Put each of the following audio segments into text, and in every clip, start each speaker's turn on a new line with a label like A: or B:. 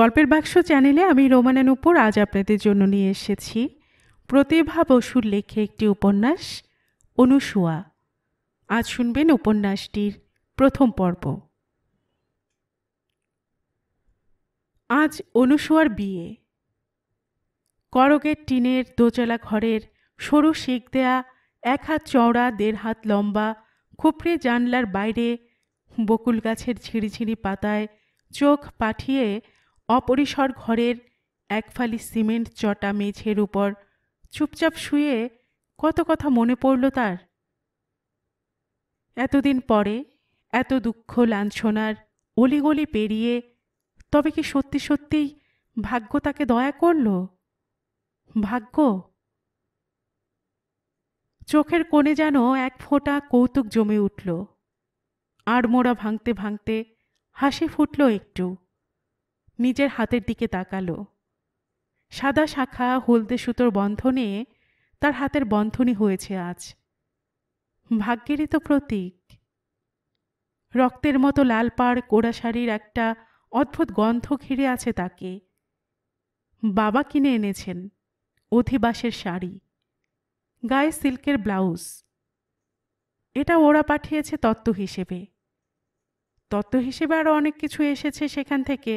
A: গল্পের বাক্স চ্যানেলে আমি রোমানের উপর আজ আপনাদের জন্য নিয়ে এসেছি প্রতিভা বসুর লেখে একটি উপন্যাস অনুসুয়া আজ শুনবেন উপন্যাসটির প্রথম পর্ব আজ অনুসুয়ার বিয়ে করগের টিনের দোচালা ঘরের সরু শিক দেয়া এক হাত চওড়া দেড় হাত লম্বা খুপড়ে জানলার বাইরে বকুল গাছের ঝিড়িঝিড়ি পাতায় চোখ পাঠিয়ে অপরিসর ঘরের এক ফালি সিমেন্ট চটা মেঝের উপর চুপচাপ শুয়ে কত কথা মনে পড়ল তার এতদিন পরে এত দুঃখ লাঞ্ছনার অলিগলি পেরিয়ে তবে কি সত্যি সত্যিই ভাগ্য তাকে দয়া করল ভাগ্য চোখের কোণে যেন এক ফোঁটা কৌতুক জমে উঠল আড়মোড়া ভাঙতে ভাঙতে হাসি ফুটল একটু নিজের হাতের দিকে তাকালো সাদা শাখা হলদে সুতোর বন্ধনে তার হাতের বন্ধনই হয়েছে আজ ভাগ্যেরই তো প্রতীক রক্তের মতো লাল পাড় কোড়া শাড়ির একটা অদ্ভুত গন্ধ ঘিরে আছে তাকে বাবা কিনে এনেছেন অধিবাসের শাড়ি গায়ে সিল্কের ব্লাউজ এটা ওরা পাঠিয়েছে তত্ত্ব হিসেবে তত্ত্ব হিসেবে আরও অনেক কিছু এসেছে সেখান থেকে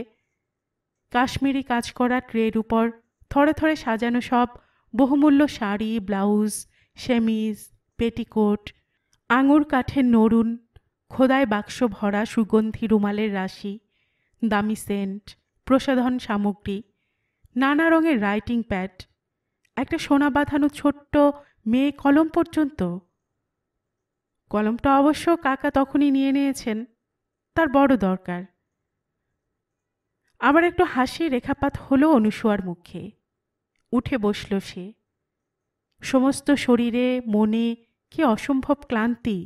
A: কাশ্মীরি কাজ করা ট্রের উপর থরে থরে সাজানো সব বহুমূল্য শাড়ি ব্লাউজ সেমিজ পেটিকোট আঙুর কাঠের নরুন খোদায় বাক্স ভরা সুগন্ধি রুমালের রাশি দামি সেন্ট প্রসাধন সামগ্রী নানা রঙের রাইটিং প্যাড একটা সোনা বাঁধানো ছোট্ট মেয়ে কলম পর্যন্ত কলমটা অবশ্য কাকা তখনই নিয়ে নিয়েছেন তার বড় দরকার আবার একটু হাসি রেখাপাত হলো অনুসুয়ার মুখে উঠে বসল সে সমস্ত শরীরে মনে কি অসম্ভব ক্লান্তি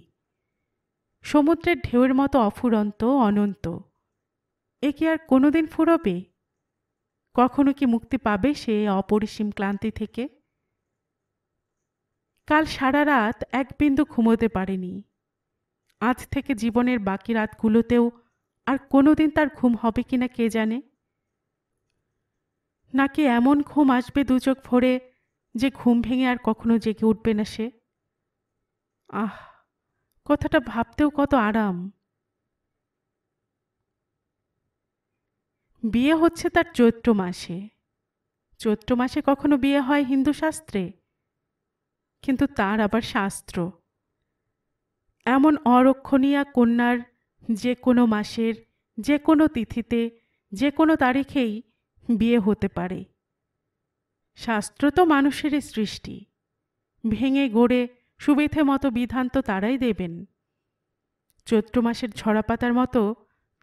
A: সমুদ্রের ঢেউয়ের মতো অফুরন্ত অনন্ত এ কি আর কোনোদিন ফুরবে কখনো কি মুক্তি পাবে সে অপরিসীম ক্লান্তি থেকে কাল সারা রাত এক বিন্দু ঘুমোতে পারেনি আজ থেকে জীবনের বাকি রাতগুলোতেও আর কোনোদিন তার ঘুম হবে কিনা কে জানে নাকি এমন ঘুম আসবে দুচোখ ভরে যে ঘুম ভেঙে আর কখনো জেগে উঠবে না সে আহ কথাটা ভাবতেও কত আরাম বিয়ে হচ্ছে তার চৈত্র মাসে চৈত্র মাসে কখনো বিয়ে হয় হিন্দু শাস্ত্রে কিন্তু তার আবার শাস্ত্র এমন অরক্ষণীয়া কন্যার যে কোনো মাসের যে কোনো তিথিতে যে কোনো তারিখেই বিয়ে হতে পারে শাস্ত্র তো মানুষেরই সৃষ্টি ভেঙে গড়ে সুবিধে মতো বিধান তো তারাই দেবেন চৈত্র মাসের ঝরা মতো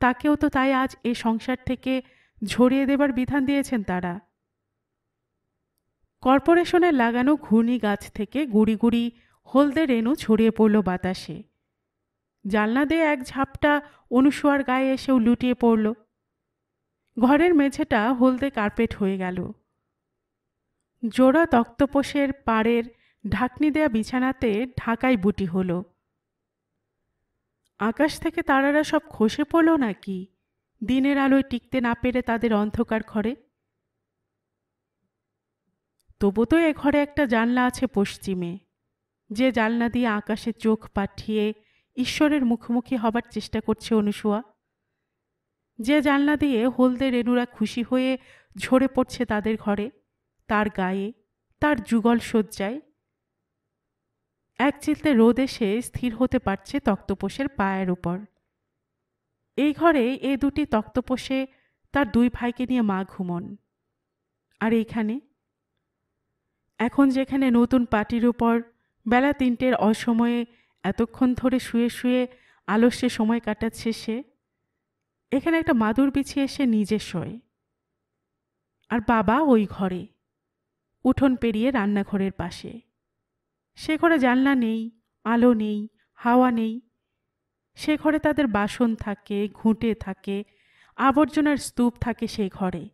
A: তাকেও তো তাই আজ এই সংসার থেকে ঝরিয়ে দেবার বিধান দিয়েছেন তারা কর্পোরেশনের লাগানো ঘূর্ণি গাছ থেকে গুড়ি গুড়ি হলদে রেণু ছড়িয়ে পড়ল বাতাসে জানলা দিয়ে এক ঝাপটা অনুসোয়ার গায়ে এসেও লুটিয়ে পড়ল ঘরের মেঝেটা হলদে কার্পেট হয়ে গেল জোড়া তক্তপোষের পাড়ের ঢাকনি দেয়া বিছানাতে ঢাকাই বুটি হল আকাশ থেকে তারারা সব খসে পড়ল নাকি দিনের আলোয় টিকতে না পেরে তাদের অন্ধকার ঘরে তবু তো এ ঘরে একটা জানলা আছে পশ্চিমে যে জানলা দিয়ে আকাশে চোখ পাঠিয়ে ঈশ্বরের মুখোমুখি হবার চেষ্টা করছে অনুসুয়া যে জানলা দিয়ে হলদে রেণুরা খুশি হয়ে ঝরে পড়ছে তাদের ঘরে তার গায়ে তার যুগল সজ্জায় এক চিলতে রোদ এসে স্থির হতে পারছে তক্তপোষের পায়ের উপর এই ঘরে এ দুটি তক্তপোষে তার দুই ভাইকে নিয়ে মা ঘুমন আর এইখানে এখন যেখানে নতুন পাটির উপর বেলা তিনটের অসময়ে এতক্ষণ ধরে শুয়ে শুয়ে আলস্যে সময় কাটাচ্ছে সে এখানে একটা মাদুর বিছিয়ে সে নিজে শোয় আর বাবা ওই ঘরে উঠোন পেরিয়ে রান্নাঘরের পাশে সে ঘরে জানলা নেই আলো নেই হাওয়া নেই সে ঘরে তাদের বাসন থাকে ঘুঁটে থাকে আবর্জনার স্তূপ থাকে সেই ঘরে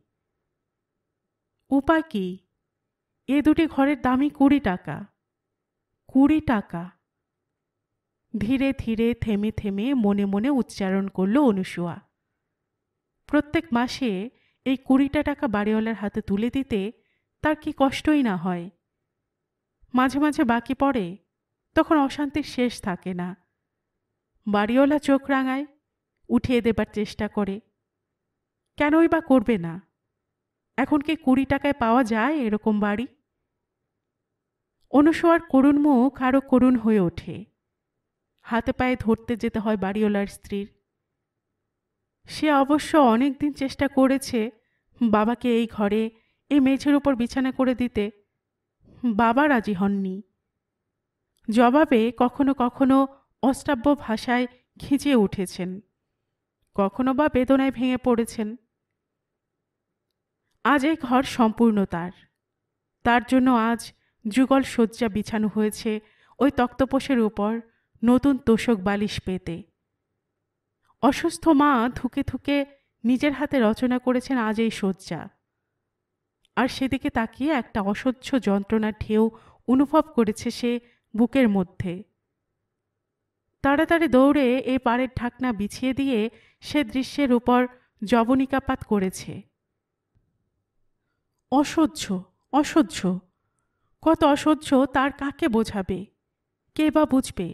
A: উপায় কি এ দুটি ঘরের দামই কুড়ি টাকা কুড়ি টাকা ধীরে ধীরে থেমে থেমে মনে মনে উচ্চারণ করল অনুসুয়া প্রত্যেক মাসে এই কুড়িটা টাকা বাড়িওয়ালার হাতে তুলে দিতে তার কি কষ্টই না হয় মাঝে মাঝে বাকি পড়ে তখন অশান্তির শেষ থাকে না বাড়িওয়ালা চোখ রাঙায় উঠিয়ে দেবার চেষ্টা করে কেনই বা করবে না এখন কি কুড়ি টাকায় পাওয়া যায় এরকম বাড়ি অনুসোয়ার করুণ মুখ আরও করুণ হয়ে ওঠে হাতে পায়ে ধরতে যেতে হয় বাড়িওয়ালার স্ত্রীর সে অবশ্য অনেক দিন চেষ্টা করেছে বাবাকে এই ঘরে এই মেঝের উপর বিছানা করে দিতে বাবা রাজি হননি জবাবে কখনো কখনো অষ্টাব্য ভাষায় খিঁচিয়ে উঠেছেন কখনো বা বেদনায় ভেঙে পড়েছেন আজ এই ঘর সম্পূর্ণ তার তার জন্য আজ যুগল শয্যা বিছানো হয়েছে ওই তক্তপোষের উপর নতুন তোষক বালিশ পেতে অসুস্থ মা থুকে থুকে নিজের হাতে রচনা করেছেন আজ এই শয্যা আর সেদিকে তাকিয়ে একটা অসহ্য যন্ত্রণার ঢেউ অনুভব করেছে সে বুকের মধ্যে তাড়াতাড়ি দৌড়ে এ পাড়ের ঢাকনা বিছিয়ে দিয়ে সে দৃশ্যের উপর জবনিকাপাত করেছে অসহ্য অসহ্য কত অসহ্য তার কাকে বোঝাবে কে বা বুঝবে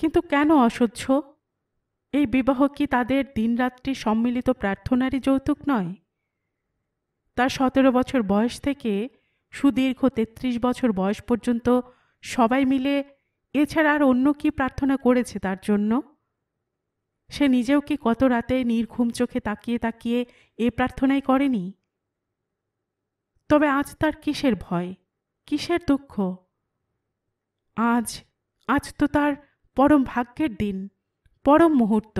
A: কিন্তু কেন অসহ্য এই বিবাহ কি তাদের দিনরাত্রি সম্মিলিত প্রার্থনারই যৌতুক নয় তার সতেরো বছর বয়স থেকে সুদীর্ঘ তেত্রিশ বছর বয়স পর্যন্ত সবাই মিলে এছাড়া আর অন্য কি প্রার্থনা করেছে তার জন্য সে নিজেও কি কত রাতে নির্ঘুম চোখে তাকিয়ে তাকিয়ে এ প্রার্থনাই করেনি তবে আজ তার কিসের ভয় কিসের দুঃখ আজ আজ তো তার পরম ভাগ্যের দিন পরম মুহূর্ত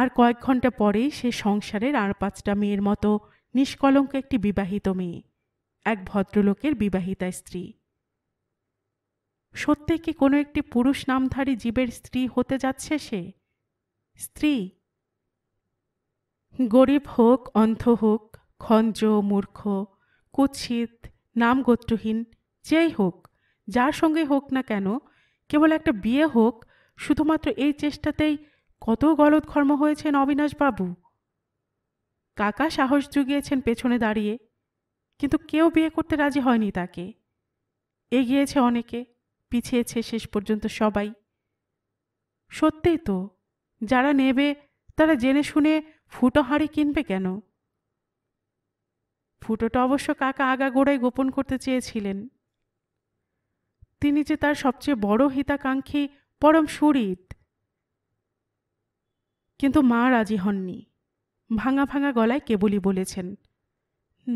A: আর কয়েক ঘন্টা পরেই সে সংসারের আর পাঁচটা মেয়ের মতো নিষ্কলঙ্ক একটি বিবাহিত মেয়ে এক ভদ্রলোকের বিবাহিতা স্ত্রী সত্যি কি কোনো একটি পুরুষ নামধারী জীবের স্ত্রী হতে যাচ্ছে সে স্ত্রী গরিব হোক অন্ধ হোক খঞ্জ মূর্খ কুৎসিত গোত্রহীন যেই হোক যার সঙ্গে হোক না কেন কেবল একটা বিয়ে হোক শুধুমাত্র এই চেষ্টাতেই কত ঘর্ম হয়েছেন অবিনাশবাবু কাকা সাহস জুগিয়েছেন পেছনে দাঁড়িয়ে কিন্তু কেউ বিয়ে করতে রাজি হয়নি তাকে এগিয়েছে অনেকে পিছিয়েছে শেষ পর্যন্ত সবাই সত্যিই তো যারা নেবে তারা জেনে শুনে ফুটো হাঁড়ি কিনবে কেন ফুটোটা অবশ্য কাকা আগাগোড়াই গোপন করতে চেয়েছিলেন তিনি যে তার সবচেয়ে বড় হিতাকাঙ্ক্ষী পরম সুরিত কিন্তু মা রাজি হননি ভাঙা ভাঙা গলায় কেবলই বলেছেন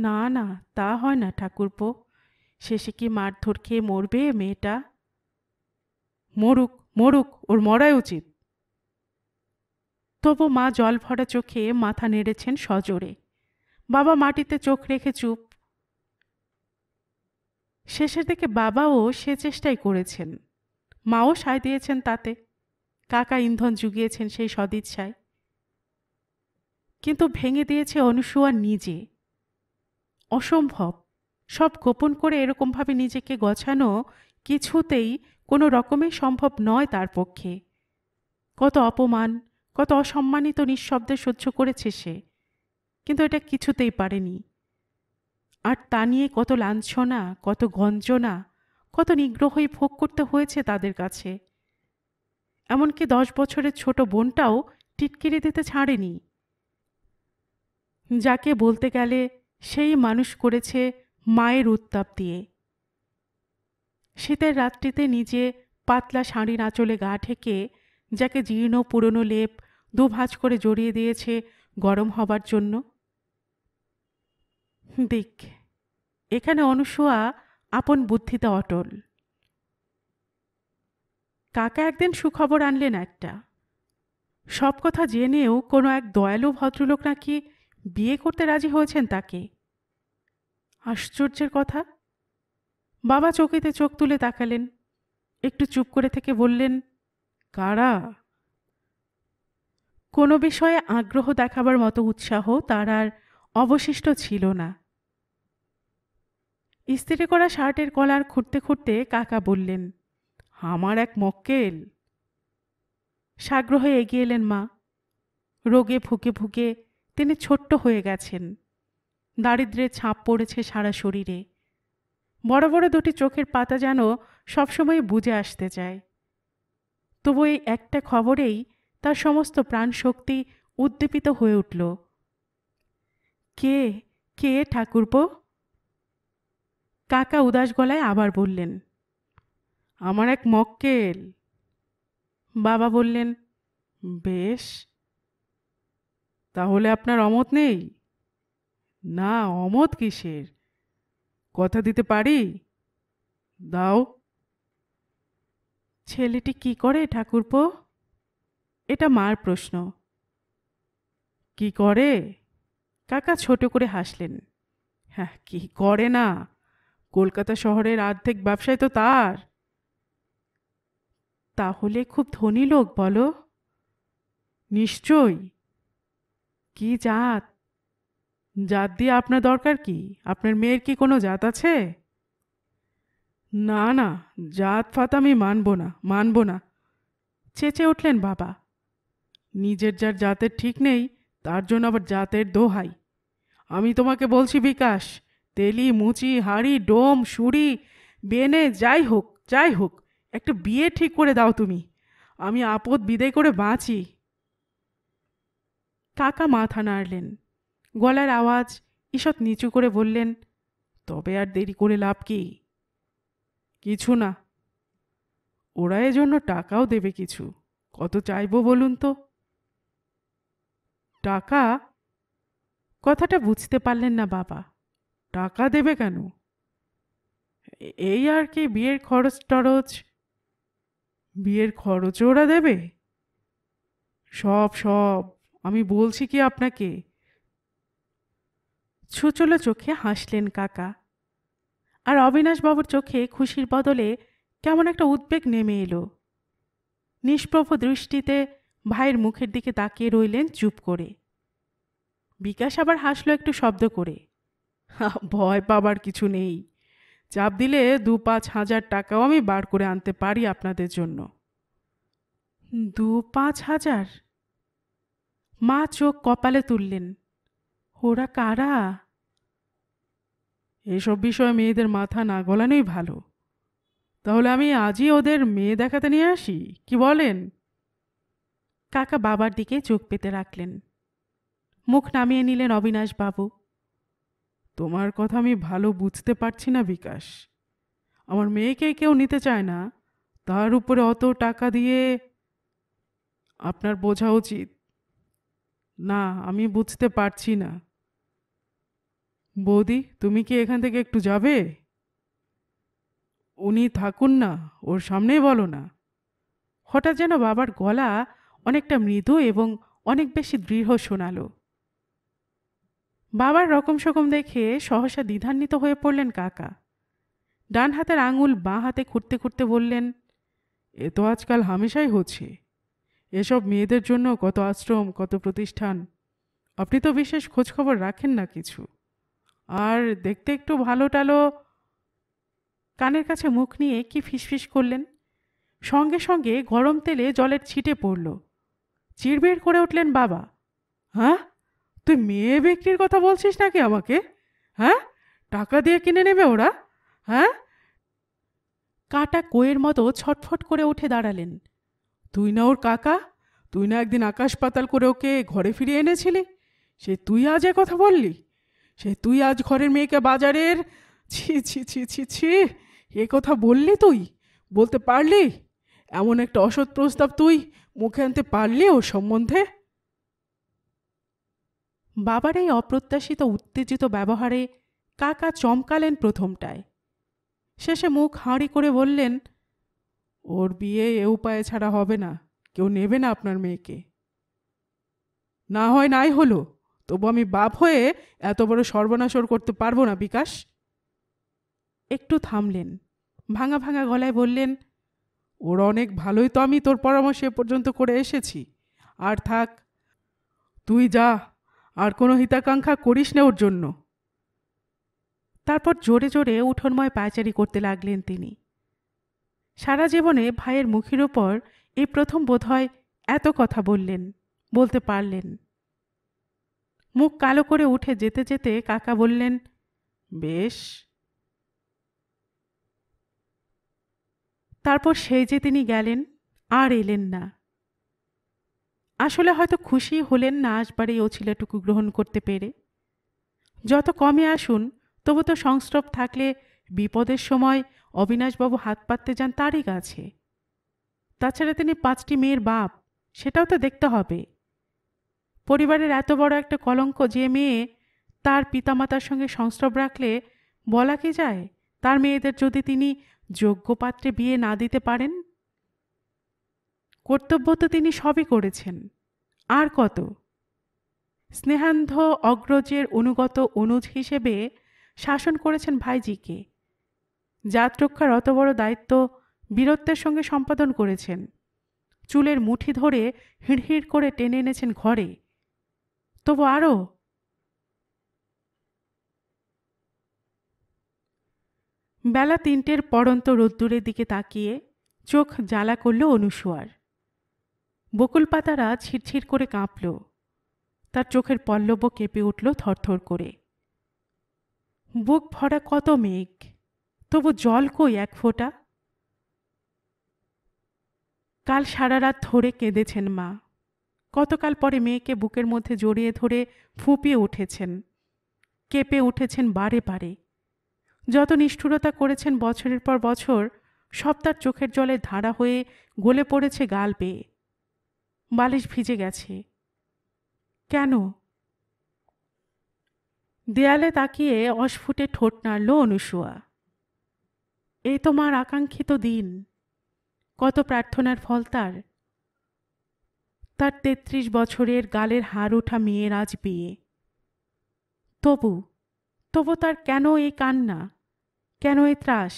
A: না না তা হয় না ঠাকুরপো শেষে কি মারধর খেয়ে মরবে মেয়েটা মরুক মরুক ওর মরাই উচিত তবু মা জল ভরা চোখে মাথা নেড়েছেন সজোরে বাবা মাটিতে চোখ রেখে চুপ শেষের দিকে বাবাও সে চেষ্টাই করেছেন মাও সায় দিয়েছেন তাতে কাকা ইন্ধন জুগিয়েছেন সেই সদিচ্ছায় কিন্তু ভেঙে দিয়েছে অনুসুয়া নিজে অসম্ভব সব গোপন করে এরকমভাবে নিজেকে গছানো কিছুতেই কোনো রকমে সম্ভব নয় তার পক্ষে কত অপমান কত অসম্মানিত নিঃশব্দে সহ্য করেছে সে কিন্তু এটা কিছুতেই পারেনি আর তা নিয়ে কত লাঞ্ছনা কত গঞ্জনা কত নিগ্রহই ভোগ করতে হয়েছে তাদের কাছে এমনকি দশ বছরের ছোট বোনটাও টিটকিরি দিতে ছাড়েনি যাকে বলতে গেলে সেই মানুষ করেছে মায়ের উত্তাপ দিয়ে শীতের রাত্রিতে নিজে পাতলা শাড়ির আঁচলে গা ঠেকে যাকে জীর্ণ পুরনো লেপ দুভাজ করে জড়িয়ে দিয়েছে গরম হবার জন্য দিক এখানে অনুসুয়া আপন বুদ্ধিতে অটল কাকা একদিন সুখবর আনলেন একটা সব কথা জেনেও কোনো এক দয়ালু ভদ্রলোক নাকি বিয়ে করতে রাজি হয়েছেন তাকে আশ্চর্যের কথা বাবা চকিতে চোখ তুলে তাকালেন একটু চুপ করে থেকে বললেন কারা কোনো বিষয়ে আগ্রহ দেখাবার মতো উৎসাহ তার আর অবশিষ্ট ছিল না ইস্ত্রি করা শার্টের কলার খুঁড়তে খুঁড়তে কাকা বললেন আমার এক মক্কেল সাগ্রহে এগিয়ে এলেন মা রোগে ভুকে ভুকে তিনি ছোট্ট হয়ে গেছেন দারিদ্রের ছাপ পড়েছে সারা শরীরে বড় বড় দুটি চোখের পাতা যেন সবসময় বুঝে আসতে চায় তবু এই একটা খবরেই তার সমস্ত প্রাণশক্তি উদ্দীপিত হয়ে উঠল কে কে ঠাকুরপো কাকা উদাস গলায় আবার বললেন আমার এক মক্কেল বাবা বললেন বেশ তাহলে আপনার অমত নেই না অমত কিসের কথা দিতে পারি দাও ছেলেটি কি করে ঠাকুরপো এটা মার প্রশ্ন কি করে কাকা ছোট করে হাসলেন হ্যাঁ কি করে না কলকাতা শহরের অর্ধেক ব্যবসায় তো তার তাহলে খুব ধনী লোক বলো নিশ্চয় কি জাত জাত দিয়ে আপনার দরকার কি আপনার মেয়ের কি কোনো জাত আছে না না জাত ফাত আমি মানব না মানব না চেঁচে উঠলেন বাবা নিজের যার জাতের ঠিক নেই তার জন্য আবার জাতের দোহাই আমি তোমাকে বলছি বিকাশ তেলি মুচি হাঁড়ি ডোম সুড়ি বেনে যাই হোক যাই হোক একটা বিয়ে ঠিক করে দাও তুমি আমি আপদ বিদায় করে বাঁচি কাকা মাথা নাড়লেন গলার আওয়াজ ঈষৎ নিচু করে বললেন তবে আর দেরি করে লাভ কি কিছু না ওরা এজন্য টাকাও দেবে কিছু কত চাইব বলুন তো টাকা কথাটা বুঝতে পারলেন না বাবা টাকা দেবে কেন এই আর কি বিয়ের খরচ টরচ বিয়ের খরচও ওরা দেবে সব সব আমি বলছি কি আপনাকে ছুচলো চোখে হাসলেন কাকা আর অবিনাশবাবুর চোখে খুশির বদলে কেমন একটা উদ্বেগ নেমে এলো নিষ্প্রভ দৃষ্টিতে ভাইয়ের মুখের দিকে তাকিয়ে রইলেন চুপ করে বিকাশ আবার হাসলো একটু শব্দ করে ভয় পাবার কিছু নেই চাপ দিলে দু পাঁচ হাজার টাকাও আমি বার করে আনতে পারি আপনাদের জন্য দু পাঁচ হাজার মা চোখ কপালে তুললেন ওরা কারা এসব বিষয়ে মেয়েদের মাথা না গলানোই ভালো তাহলে আমি আজই ওদের মেয়ে দেখাতে নিয়ে আসি কি বলেন কাকা বাবার দিকে চোখ পেতে রাখলেন মুখ নামিয়ে নিলেন অবিনাশ বাবু তোমার কথা আমি ভালো বুঝতে পারছি না বিকাশ আমার মেয়েকে কেউ নিতে চায় না তার উপরে অত টাকা দিয়ে আপনার বোঝা উচিত না আমি বুঝতে পারছি না বৌদি তুমি কি এখান থেকে একটু যাবে উনি থাকুন না ওর সামনেই বলো না হঠাৎ যেন বাবার গলা অনেকটা মৃদু এবং অনেক বেশি দৃঢ় শোনালো বাবার রকম সকম দেখে সহসা দ্বিধান্বিত হয়ে পড়লেন কাকা ডান হাতের আঙুল বাঁ হাতে খুঁড়তে খুঁড়তে বললেন এ তো আজকাল হামেশাই হচ্ছে এসব মেয়েদের জন্য কত আশ্রম কত প্রতিষ্ঠান আপনি তো বিশেষ খোঁজখবর রাখেন না কিছু আর দেখতে একটু ভালো টালো কানের কাছে মুখ নিয়ে কি ফিসফিস করলেন সঙ্গে সঙ্গে গরম তেলে জলের ছিটে পড়ল চিড়বিড় করে উঠলেন বাবা হ্যাঁ তুই মেয়ে বিক্রির কথা বলছিস নাকি আমাকে হ্যাঁ টাকা দিয়ে কিনে নেবে ওরা হ্যাঁ কাটা কোয়ের মতো ছটফট করে উঠে দাঁড়ালেন তুই না ওর কাকা তুই না একদিন আকাশ পাতাল করে ওকে ঘরে ফিরিয়ে এনেছিলি সে তুই আজ কথা বললি সে তুই আজ ঘরের মেয়েকে বাজারের ছি ছি ছি ছি ছি এ কথা বললি তুই বলতে পারলি এমন একটা অসৎ প্রস্তাব তুই মুখে আনতে পারলি ওর সম্বন্ধে বাবার এই অপ্রত্যাশিত উত্তেজিত ব্যবহারে কাকা চমকালেন প্রথমটায় শেষে মুখ হাঁড়ি করে বললেন ওর বিয়ে এ উপায়ে ছাড়া হবে না কেউ নেবে না আপনার মেয়েকে না হয় নাই হলো তবু আমি বাপ হয়ে এত বড় সর্বনাশর করতে পারবো না বিকাশ একটু থামলেন ভাঙা ভাঙা গলায় বললেন ওর অনেক ভালোই তো আমি তোর পরামর্শে পর্যন্ত করে এসেছি আর থাক তুই যা আর কোনো হিতাকাঙ্ক্ষা করিস না ওর জন্য তারপর জোরে জোরে উঠোনময় পায়চারি করতে লাগলেন তিনি সারা জীবনে ভাইয়ের মুখের ওপর এই প্রথম বোধ হয় এত কথা বললেন বলতে পারলেন মুখ কালো করে উঠে যেতে যেতে কাকা বললেন বেশ তারপর সেই যে তিনি গেলেন আর এলেন না আসলে হয়তো খুশি হলেন না আসবার এই অছিলাটুকু গ্রহণ করতে পেরে যত কমে আসুন তবু তো সংস্রব থাকলে বিপদের সময় অবিনাশবাবু হাত পাততে যান তারই কাছে তাছাড়া তিনি পাঁচটি মেয়ের বাপ সেটাও তো দেখতে হবে পরিবারের এত বড় একটা কলঙ্ক যে মেয়ে তার পিতামাতার সঙ্গে সংস্রব রাখলে বলা কি যায় তার মেয়েদের যদি তিনি যোগ্য পাত্রে বিয়ে না দিতে পারেন কর্তব্য তো তিনি সবই করেছেন আর কত স্নেহান্ধ অগ্রজের অনুগত অনুজ হিসেবে শাসন করেছেন ভাইজিকে জাত অত বড় দায়িত্ব বীরত্বের সঙ্গে সম্পাদন করেছেন চুলের মুঠি ধরে হিড়হিড় করে টেনে এনেছেন ঘরে তবু আরও বেলা তিনটের পড়ন্ত রোদ্দুরের দিকে তাকিয়ে চোখ জ্বালা করল অনুসোয়ার বকুল পাতারা ছিরছির করে কাঁপল তার চোখের পল্লব কেঁপে উঠল থরথর করে বুক ভরা কত মেঘ তবু জল কই এক ফোঁটা কাল সারা রাত ধরে কেঁদেছেন মা কতকাল পরে মেয়েকে বুকের মধ্যে জড়িয়ে ধরে ফুঁপিয়ে উঠেছেন কেঁপে উঠেছেন বারে বারে যত নিষ্ঠুরতা করেছেন বছরের পর বছর সব তার চোখের জলে ধারা হয়ে গলে পড়েছে গাল পেয়ে বালিশ ভিজে গেছে কেন দেয়ালে তাকিয়ে অস্ফুটে ঠোঁট নাড়ল অনুসুয়া এ তোমার আকাঙ্ক্ষিত দিন কত প্রার্থনার ফল তার তার তেত্রিশ বছরের গালের হাড় ওঠা মেয়ের আজ বিয়ে তবু তবু তার কেন এই কান্না কেন এ ত্রাস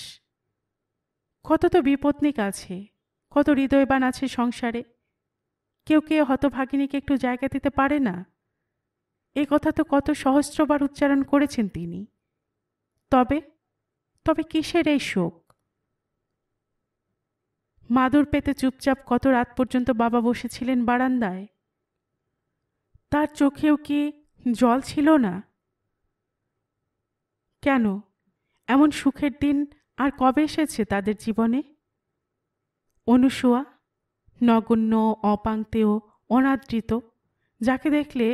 A: কত তো বিপত্নিক আছে কত হৃদয়বান আছে সংসারে কেউ কেউ হতভাগিনীকে একটু জায়গা দিতে পারে না এ কথা তো কত সহস্রবার উচ্চারণ করেছেন তিনি তবে তবে কিসের এই শোক মাদুর পেতে চুপচাপ কত রাত পর্যন্ত বাবা বসেছিলেন বারান্দায় তার চোখেও কি জল ছিল না কেন এমন সুখের দিন আর কবে এসেছে তাদের জীবনে অনুসোয়া নগণ্য অপাংতেয় অনাদৃত যাকে দেখলে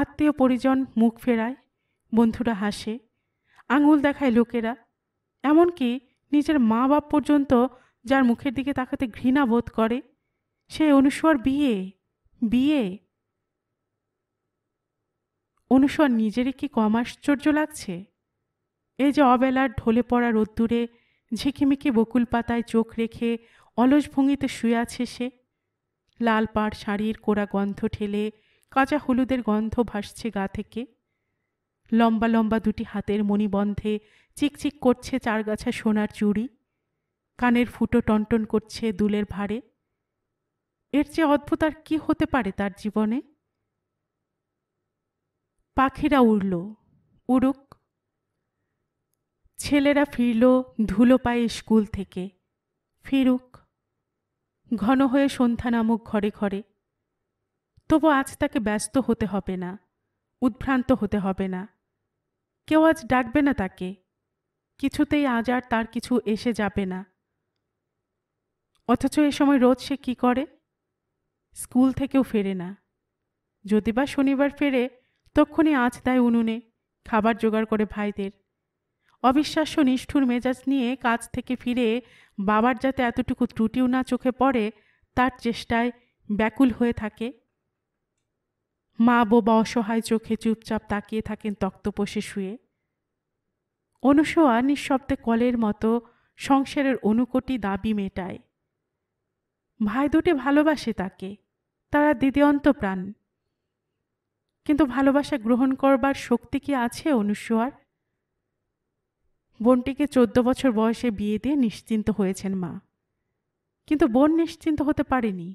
A: আত্মীয় পরিজন মুখ ফেরায় বন্ধুরা হাসে আঙুল দেখায় লোকেরা এমনকি নিজের মা বাপ পর্যন্ত যার মুখের দিকে তাকাতে ঘৃণা বোধ করে সে অনুস্বর বিয়ে বিয়ে অনুস্বর নিজেরই কি কম আশ্চর্য লাগছে এই যে অবেলার ঢলে পড়া রোদ্দুরে ঝিকিমিকি বকুল পাতায় চোখ রেখে অলস ভঙ্গিতে শুয়ে আছে সে লাল পাড় শাড়ির কোড়া গন্ধ ঠেলে কাঁচা হলুদের গন্ধ ভাসছে গা থেকে লম্বা লম্বা দুটি হাতের মণিবন্ধে চিকচিক করছে চারগাছা সোনার চুড়ি কানের ফুটো টনটন করছে দুলের ভারে এর চেয়ে অদ্ভুত আর কী হতে পারে তার জীবনে পাখিরা উড়ল উড়ুক ছেলেরা ফিরল ধুলো পায়ে স্কুল থেকে ফিরুক ঘন হয়ে সন্ধ্যা নামক ঘরে ঘরে তবু আজ তাকে ব্যস্ত হতে হবে না উদ্ভ্রান্ত হতে হবে না কেউ আজ ডাকবে না তাকে কিছুতেই আজ আর তার কিছু এসে যাবে না অথচ এ সময় রোজ সে কি করে স্কুল থেকেও ফেরে না যদি বা শনিবার ফেরে তখনই আজ দেয় উনুনে খাবার জোগাড় করে ভাইদের অবিশ্বাস্য নিষ্ঠুর মেজাজ নিয়ে কাজ থেকে ফিরে বাবার যাতে এতটুকু ত্রুটিও না চোখে পড়ে তার চেষ্টায় ব্যাকুল হয়ে থাকে মা বোবা অসহায় চোখে চুপচাপ তাকিয়ে থাকেন তক্তপোষে শুয়ে অনুসোয়া নিঃশব্দে কলের মতো সংসারের অনুকটি দাবি মেটায় ভাই দুটি ভালোবাসে তাকে তারা অন্ত প্রাণ কিন্তু ভালোবাসা গ্রহণ করবার শক্তি কি আছে অনুসোয়ার বোনটিকে চোদ্দ বছর বয়সে বিয়ে দিয়ে নিশ্চিন্ত হয়েছেন মা কিন্তু বোন নিশ্চিন্ত হতে পারেনি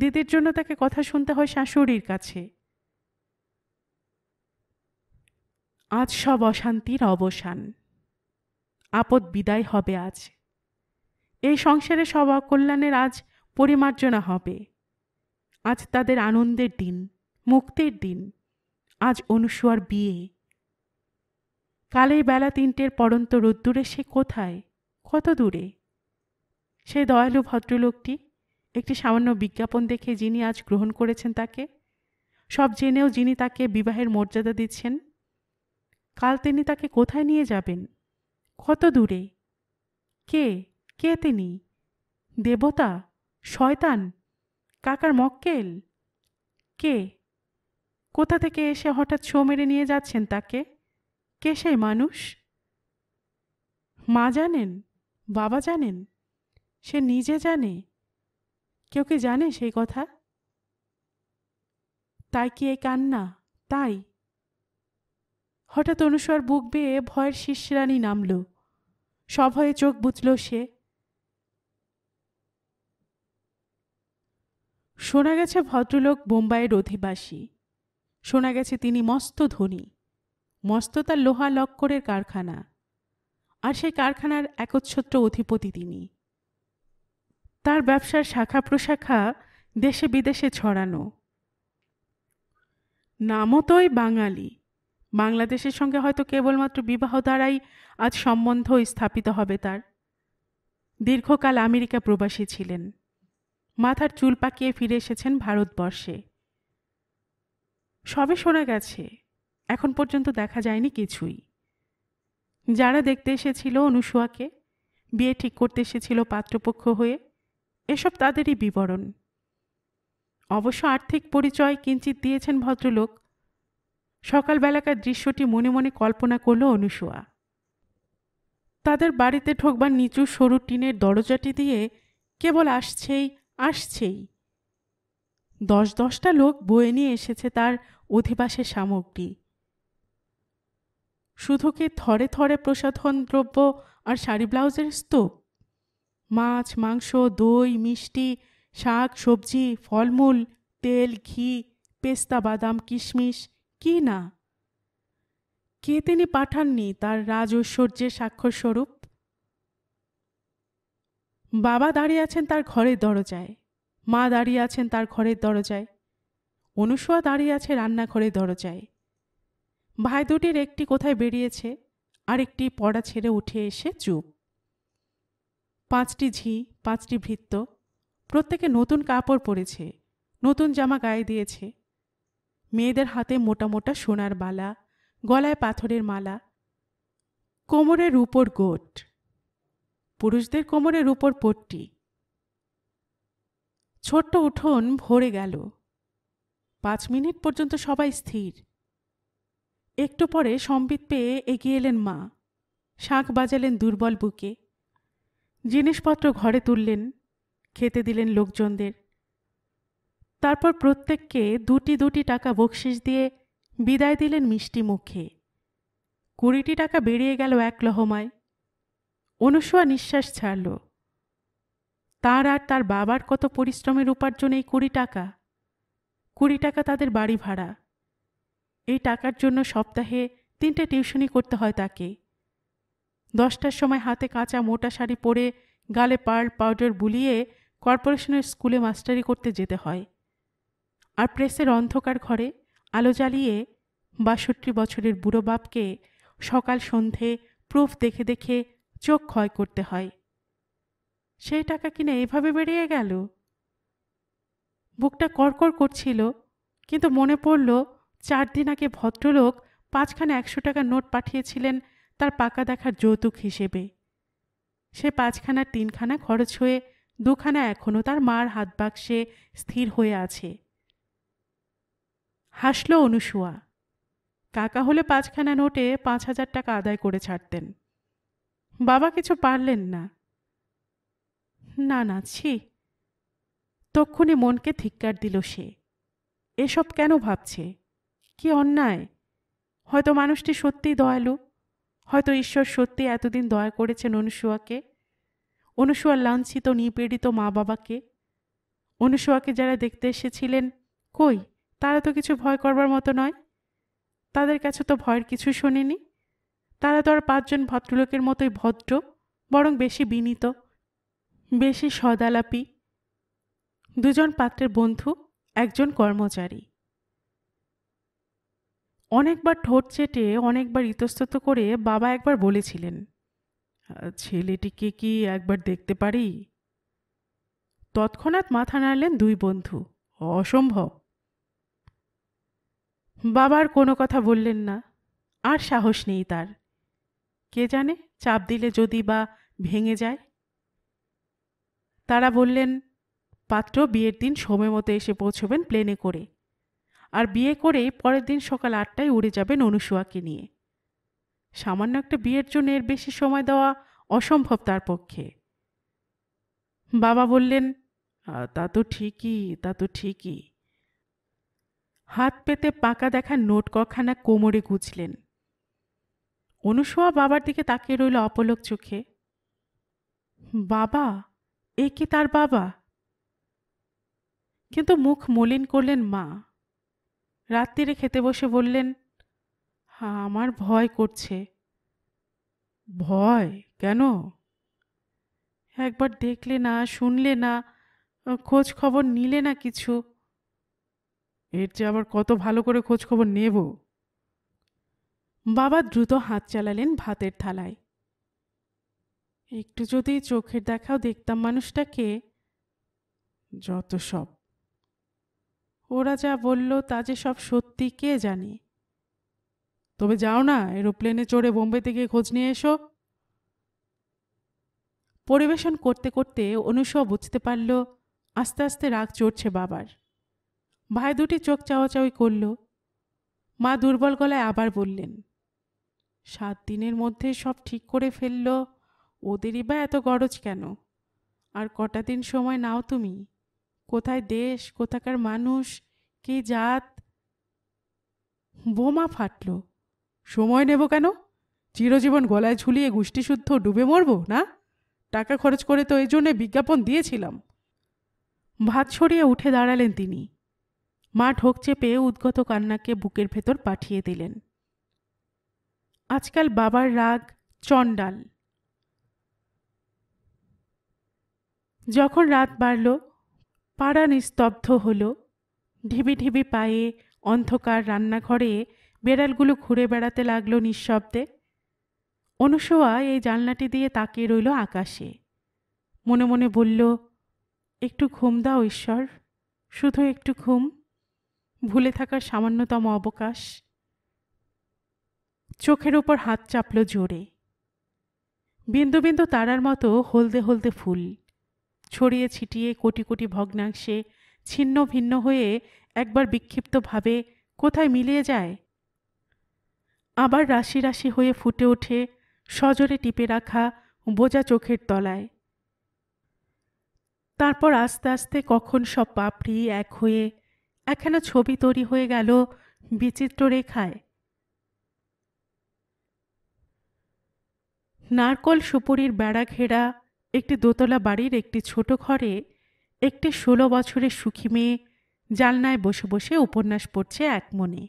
A: দিদির জন্য তাকে কথা শুনতে হয় শাশুড়ির কাছে আজ সব অশান্তির অবসান আপদ বিদায় হবে আজ এই সংসারে সব অকল্যাণের আজ পরিমার্জনা হবে আজ তাদের আনন্দের দিন মুক্তির দিন আজ অনুসুয়ার বিয়ে কালের বেলা তিনটের পরন্ত রোদ্দুরে সে কোথায় কত দূরে সেই দয়ালু ভদ্রলোকটি একটি সামান্য বিজ্ঞাপন দেখে যিনি আজ গ্রহণ করেছেন তাকে সব জেনেও যিনি তাকে বিবাহের মর্যাদা দিচ্ছেন কাল তিনি তাকে কোথায় নিয়ে যাবেন কত দূরে কে কে তিনি দেবতা শয়তান কাকার মক্কেল কে কোথা থেকে এসে হঠাৎ ছো মেরে নিয়ে যাচ্ছেন তাকে কে সেই মানুষ মা জানেন বাবা জানেন সে নিজে জানে কেউ কি জানে সেই কথা তাই কি এই কান্না তাই হঠাৎ অনুসর বুক বেয়ে ভয়ের শিশরানি নামল সভয়ে চোখ বুঝল সে শোনা গেছে ভদ্রলোক বোম্বাইয়ের অধিবাসী শোনা গেছে তিনি মস্ত ধনী মস্ততা লোহা লক্করের কারখানা আর সেই কারখানার একচ্ছত্র অধিপতি তিনি তার ব্যবসার শাখা প্রশাখা দেশে বিদেশে ছড়ানো নামতই বাঙালি বাংলাদেশের সঙ্গে হয়তো কেবলমাত্র বিবাহ দ্বারাই আজ সম্বন্ধ স্থাপিত হবে তার দীর্ঘকাল আমেরিকা প্রবাসী ছিলেন মাথার চুল পাকিয়ে ফিরে এসেছেন ভারতবর্ষে সবে শোনা গেছে এখন পর্যন্ত দেখা যায়নি কিছুই যারা দেখতে এসেছিল অনুসুয়াকে বিয়ে ঠিক করতে এসেছিল পাত্রপক্ষ হয়ে এসব তাদেরই বিবরণ অবশ্য আর্থিক পরিচয় কিঞ্চিত দিয়েছেন ভদ্রলোক সকালবেলাকার দৃশ্যটি মনে মনে কল্পনা করল অনুসুয়া তাদের বাড়িতে ঢোকবার নিচু সরু টিনের দরজাটি দিয়ে কেবল আসছেই আসছেই দশ দশটা লোক বয়ে নিয়ে এসেছে তার অধিবাসের সামগ্রী শুধু কি থরে থরে প্রসাধন দ্রব্য আর শাড়ি ব্লাউজের স্তূপ মাছ মাংস দই মিষ্টি শাক সবজি ফলমূল তেল ঘি পেস্তা বাদাম কিশমিশ কি না কে তিনি পাঠাননি তার রাজ ঐশ্বর্যের স্বাক্ষরস্বরূপ স্বরূপ বাবা দাঁড়িয়ে আছেন তার ঘরের দরজায় মা দাঁড়িয়ে আছেন তার ঘরের দরজায় অনুসোয়া দাঁড়িয়ে আছে রান্নাঘরের দরজায় ভাই দুটির একটি কোথায় বেরিয়েছে আরেকটি পড়া ছেড়ে উঠে এসে চুপ পাঁচটি ঝি পাঁচটি ভৃত্য প্রত্যেকে নতুন কাপড় পরেছে নতুন জামা গায়ে দিয়েছে মেয়েদের হাতে মোটা মোটা সোনার বালা গলায় পাথরের মালা কোমরের উপর গোট পুরুষদের কোমরের উপর পট্টি ছোট্ট উঠোন ভরে গেল পাঁচ মিনিট পর্যন্ত সবাই স্থির একটু পরে সম্বিত পেয়ে এগিয়ে এলেন মা শাঁখ বাজালেন দুর্বল বুকে জিনিসপত্র ঘরে তুললেন খেতে দিলেন লোকজনদের তারপর প্রত্যেককে দুটি দুটি টাকা বকশিস দিয়ে বিদায় দিলেন মিষ্টি মুখে কুড়িটি টাকা বেরিয়ে গেল এক লহমায় অনুসোয়া নিঃশ্বাস ছাড়ল তার আর তার বাবার কত পরিশ্রমের উপার্জন এই কুড়ি টাকা কুড়ি টাকা তাদের বাড়ি ভাড়া এই টাকার জন্য সপ্তাহে তিনটে টিউশনি করতে হয় তাকে দশটার সময় হাতে কাঁচা মোটা শাড়ি পরে গালে পার্ল পাউডার বুলিয়ে কর্পোরেশনের স্কুলে মাস্টারি করতে যেতে হয় আর প্রেসের অন্ধকার ঘরে আলো জ্বালিয়ে বাষট্টি বছরের বুড়ো বাপকে সকাল সন্ধে প্রুফ দেখে দেখে চোখ ক্ষয় করতে হয় সেই টাকা কিনা এভাবে বেরিয়ে গেল বুকটা কড়কড় করছিল কিন্তু মনে পড়ল চার দিন আগে ভদ্রলোক পাঁচখানে একশো টাকার নোট পাঠিয়েছিলেন তার পাকা দেখার যৌতুক হিসেবে সে পাঁচখানার তিনখানা খরচ হয়ে দুখানা এখনও তার মার হাত বাক্সে স্থির হয়ে আছে হাসল অনুসুয়া কাকা হলে পাঁচখানা নোটে পাঁচ হাজার টাকা আদায় করে ছাড়তেন বাবা কিছু পারলেন না না না ছি তক্ষণে মনকে ধিক্কার দিল সে এসব কেন ভাবছে কি অন্যায় হয়তো মানুষটি সত্যিই দয়ালু হয়তো ঈশ্বর সত্যি এতদিন দয়া করেছেন অনুসুয়াকে অনুসুয়া লাঞ্ছিত নিপীড়িত মা বাবাকে অনুসুয়াকে যারা দেখতে এসেছিলেন কই তারা তো কিছু ভয় করবার মতো নয় তাদের কাছে তো ভয়ের কিছু শোনেনি তারা তো আর পাঁচজন ভদ্রলোকের মতোই ভদ্র বরং বেশি বিনীত বেশি সদালাপি দুজন পাত্রের বন্ধু একজন কর্মচারী অনেকবার ঠোঁট চেটে অনেকবার ইতস্তত করে বাবা একবার বলেছিলেন ছেলেটিকে কি একবার দেখতে পারি তৎক্ষণাৎ মাথা নাড়লেন দুই বন্ধু অসম্ভব বাবার কোনো কথা বললেন না আর সাহস নেই তার কে জানে চাপ দিলে যদি বা ভেঙে যায় তারা বললেন পাত্র বিয়ের দিন সময় মতো এসে পৌঁছবেন প্লেনে করে আর বিয়ে করে পরের দিন সকাল আটটায় উড়ে যাবেন অনুসুয়াকে নিয়ে সামান্য একটা বিয়ের জন্য এর বেশি সময় দেওয়া অসম্ভব তার পক্ষে বাবা বললেন তা তো ঠিকই তা তো ঠিকই হাত পেতে পাকা দেখা নোট কখানা কোমরে গুছলেন অনুসোয়া বাবার দিকে তাকিয়ে রইল অপলক চোখে বাবা এ কি তার বাবা কিন্তু মুখ মলিন করলেন মা রাত্রিরে খেতে বসে বললেন হ্যাঁ আমার ভয় করছে ভয় কেন একবার দেখলে না শুনলে না খোঁজ খবর নিলে না কিছু এর যে আবার কত ভালো করে খোঁজ খবর নেব বাবা দ্রুত হাত চালালেন ভাতের থালায় একটু যদি চোখের দেখাও দেখতাম মানুষটাকে যত সব ওরা যা বলল তা যে সব সত্যি কে জানে তবে যাও না এরোপ্লেনে চড়ে বোম্বে থেকে খোঁজ নিয়ে এসো পরিবেশন করতে করতে অনুষও বুঝতে পারল আস্তে আস্তে রাগ চড়ছে বাবার ভাই দুটি চোখ চাওয়াচাওয়ি করল মা দুর্বল গলায় আবার বললেন সাত দিনের মধ্যে সব ঠিক করে ফেলল ওদেরই বা এত গরজ কেন আর কটা দিন সময় নাও তুমি কোথায় দেশ কোথাকার মানুষ কে জাত বোমা ফাটল সময় নেব কেন চিরজীবন গলায় ঝুলিয়ে গোষ্ঠীশুদ্ধ ডুবে মরবো না টাকা খরচ করে তো এই জন্যে বিজ্ঞাপন দিয়েছিলাম ভাত ছড়িয়ে উঠে দাঁড়ালেন তিনি মা ঢোক চেপে উদ্গত কান্নাকে বুকের ভেতর পাঠিয়ে দিলেন আজকাল বাবার রাগ চণ্ডাল যখন রাত বাড়ল পাড়া নিস্তব্ধ হলো ঢিবি ঢিবি পায়ে অন্ধকার রান্নাঘরে বেড়ালগুলো ঘুরে বেড়াতে লাগলো নিঃশব্দে অনুসোয়া এই জানলাটি দিয়ে তাকিয়ে রইল আকাশে মনে মনে বলল একটু ঘুম দাও ঈশ্বর শুধু একটু ঘুম ভুলে থাকার সামান্যতম অবকাশ চোখের ওপর হাত চাপল জোরে বিন্দু বিন্দু তারার মতো হলদে হলদে ফুল ছড়িয়ে ছিটিয়ে কোটি কোটি ভগ্নাংশে ছিন্ন ভিন্ন হয়ে একবার বিক্ষিপ্তভাবে কোথায় মিলিয়ে যায় আবার রাশি রাশি হয়ে ফুটে ওঠে সজরে টিপে রাখা বোঝা চোখের তলায় তারপর আস্তে আস্তে কখন সব পাপড়ি এক হয়ে একখানা ছবি তৈরি হয়ে গেল বিচিত্র রেখায় নারকল সুপুরির বেড়া ঘেরা একটি দোতলা বাড়ির একটি ছোট ঘরে একটি ষোলো বছরের সুখী মেয়ে জালনায় বসে বসে উপন্যাস পড়ছে এক মনে